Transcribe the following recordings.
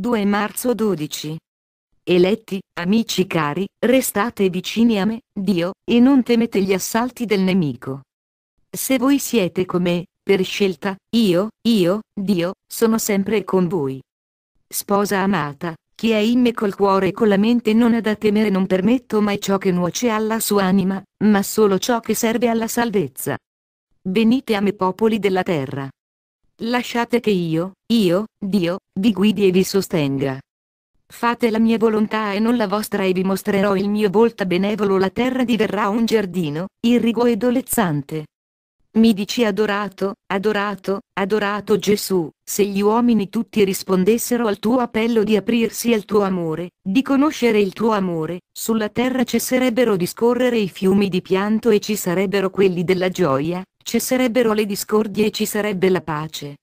2 marzo 12. Eletti, amici cari, restate vicini a me, Dio, e non temete gli assalti del nemico. Se voi siete come, per scelta, io, io, Dio, sono sempre con voi. Sposa amata, chi è in me col cuore e con la mente non ha da temere non permetto mai ciò che nuoce alla sua anima, ma solo ciò che serve alla salvezza. Venite a me popoli della terra. Lasciate che io, io, Dio, vi guidi e vi sostenga. Fate la mia volontà e non la vostra e vi mostrerò il mio volto benevolo la terra diverrà un giardino, irriguo e dolezzante. Mi dici adorato, adorato, adorato Gesù, se gli uomini tutti rispondessero al tuo appello di aprirsi al tuo amore, di conoscere il tuo amore, sulla terra cesserebbero di scorrere i fiumi di pianto e ci sarebbero quelli della gioia, cesserebbero le discordie e ci sarebbe la pace.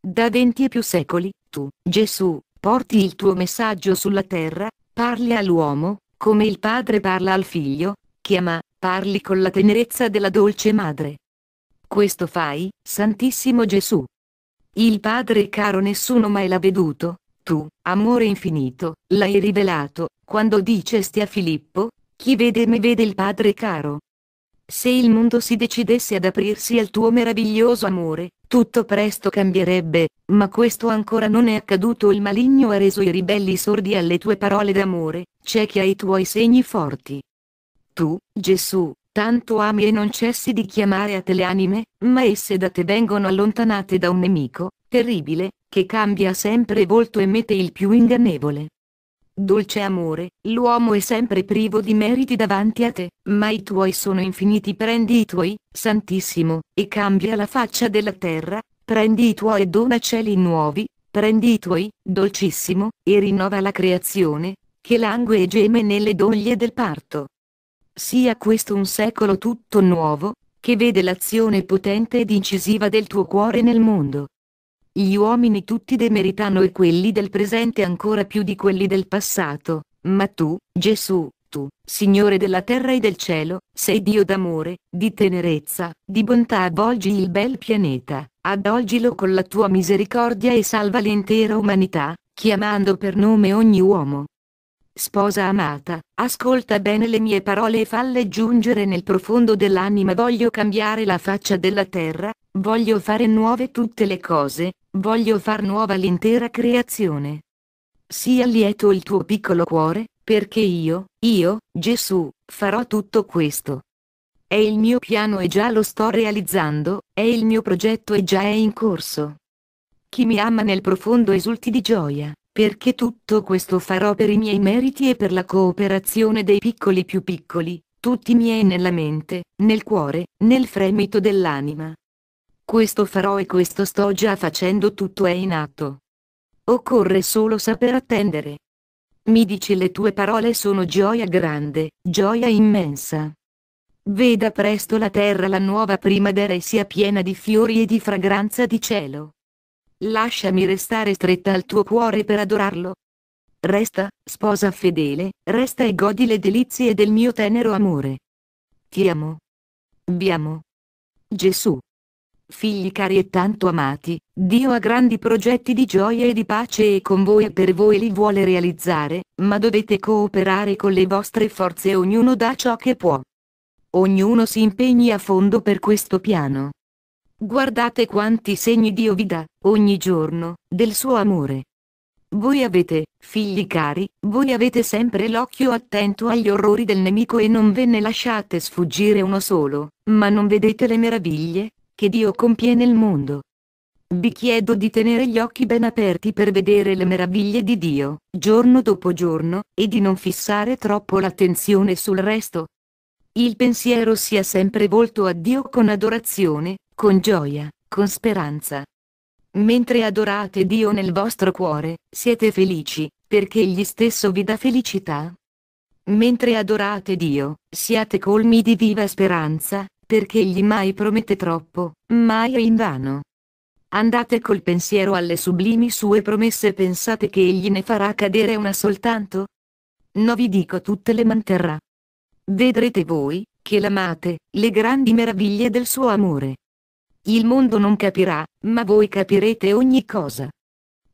Da venti e più secoli, tu, Gesù, porti il tuo messaggio sulla terra, parli all'uomo, come il padre parla al figlio, chiama, parli con la tenerezza della dolce madre. Questo fai, Santissimo Gesù. Il Padre caro nessuno mai l'ha veduto, tu, amore infinito, l'hai rivelato, quando dicesti a Filippo, chi vede me vede il Padre caro. Se il mondo si decidesse ad aprirsi al tuo meraviglioso amore, tutto presto cambierebbe, ma questo ancora non è accaduto il maligno ha reso i ribelli sordi alle tue parole d'amore, c'è chi ha i tuoi segni forti. Tu, Gesù, tanto ami e non cessi di chiamare a te le anime, ma esse da te vengono allontanate da un nemico, terribile, che cambia sempre volto e mette il più ingannevole. Dolce amore, l'uomo è sempre privo di meriti davanti a te, ma i tuoi sono infiniti. Prendi i tuoi, Santissimo, e cambia la faccia della terra, prendi i tuoi e dona cieli nuovi, prendi i tuoi, Dolcissimo, e rinnova la creazione, che langue e geme nelle doglie del parto. Sia questo un secolo tutto nuovo, che vede l'azione potente ed incisiva del tuo cuore nel mondo. Gli uomini tutti demeritano e quelli del presente ancora più di quelli del passato, ma tu, Gesù, tu, Signore della terra e del cielo, sei Dio d'amore, di tenerezza, di bontà avvolgi il bel pianeta, avvolgilo con la tua misericordia e salva l'intera umanità, chiamando per nome ogni uomo. Sposa amata, ascolta bene le mie parole e falle giungere nel profondo dell'anima voglio cambiare la faccia della terra, Voglio fare nuove tutte le cose, voglio far nuova l'intera creazione. Sia lieto il tuo piccolo cuore, perché io, io, Gesù, farò tutto questo. È il mio piano e già lo sto realizzando, è il mio progetto e già è in corso. Chi mi ama nel profondo esulti di gioia, perché tutto questo farò per i miei meriti e per la cooperazione dei piccoli più piccoli, tutti miei nella mente, nel cuore, nel fremito dell'anima, questo farò e questo sto già facendo tutto è in atto. Occorre solo saper attendere. Mi dici le tue parole sono gioia grande, gioia immensa. Veda presto la terra la nuova primavera e sia piena di fiori e di fragranza di cielo. Lasciami restare stretta al tuo cuore per adorarlo. Resta, sposa fedele, resta e godi le delizie del mio tenero amore. Ti amo. Vi amo. Gesù figli cari e tanto amati, Dio ha grandi progetti di gioia e di pace e con voi e per voi li vuole realizzare, ma dovete cooperare con le vostre forze e ognuno dà ciò che può. Ognuno si impegni a fondo per questo piano. Guardate quanti segni Dio vi dà, ogni giorno, del suo amore. Voi avete, figli cari, voi avete sempre l'occhio attento agli orrori del nemico e non ve ne lasciate sfuggire uno solo, ma non vedete le meraviglie, che Dio compie nel mondo. Vi chiedo di tenere gli occhi ben aperti per vedere le meraviglie di Dio, giorno dopo giorno, e di non fissare troppo l'attenzione sul resto. Il pensiero sia sempre volto a Dio con adorazione, con gioia, con speranza. Mentre adorate Dio nel vostro cuore, siete felici, perché Egli stesso vi dà felicità. Mentre adorate Dio, siate colmi di viva speranza, perché egli mai promette troppo, mai è in vano. Andate col pensiero alle sublimi sue promesse e pensate che egli ne farà cadere una soltanto? No vi dico tutte le manterrà. Vedrete voi, che l'amate, le grandi meraviglie del suo amore. Il mondo non capirà, ma voi capirete ogni cosa.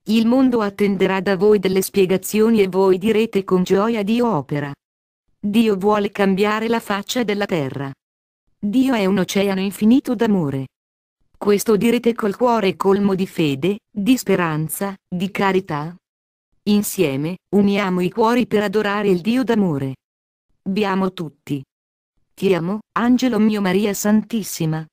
Il mondo attenderà da voi delle spiegazioni e voi direte con gioia Dio opera. Dio vuole cambiare la faccia della terra. Dio è un oceano infinito d'amore. Questo direte col cuore colmo di fede, di speranza, di carità. Insieme, uniamo i cuori per adorare il Dio d'amore. Vi amo tutti. Ti amo, angelo mio Maria Santissima.